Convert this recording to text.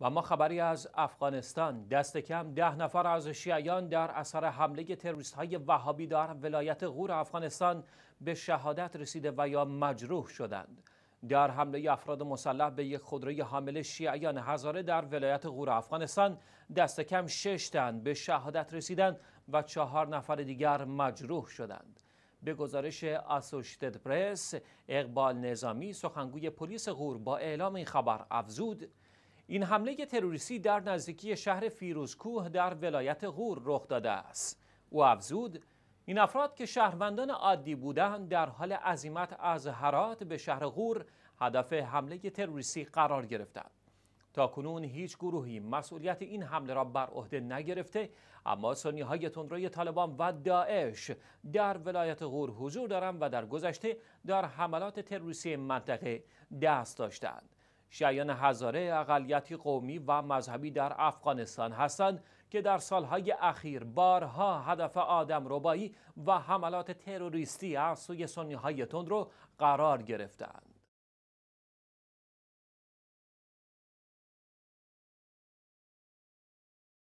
و ما خبری از افغانستان دست کم ده نفر از شیعیان در اثر حمله تروریست های وهابی در ولایت غور افغانستان به شهادت رسیده و یا مجروح شدند در حمله افراد مسلح به یک خودروی حامل شیعیان هزاره در ولایت غور افغانستان دست کم شش تن به شهادت رسیدند و چهار نفر دیگر مجروح شدند به گزارش اسوشیتد پرس اقبال نظامی سخنگوی پلیس غور با اعلام این خبر افزود این حمله تروریستی در نزدیکی شهر فیروزکوه در ولایت غور رخ داده است او افزود این افراد که شهروندان عادی بودند در حال عزیمت از هرات به شهر غور هدف حمله تروریستی قرار گرفتند تا کنون هیچ گروهی مسئولیت این حمله را بر عهده نگرفته اما سنی های تندروی طالبان و داعش در ولایت غور حضور دارند و در گذشته در حملات تروریستی منطقه دست داشتند شیعیان هزاره اقلیتی قومی و مذهبی در افغانستان هستند که در سالهای اخیر بارها هدف آدم ربایی و حملات تروریستی از سوی سنیهای تند رو قرار گرفتند.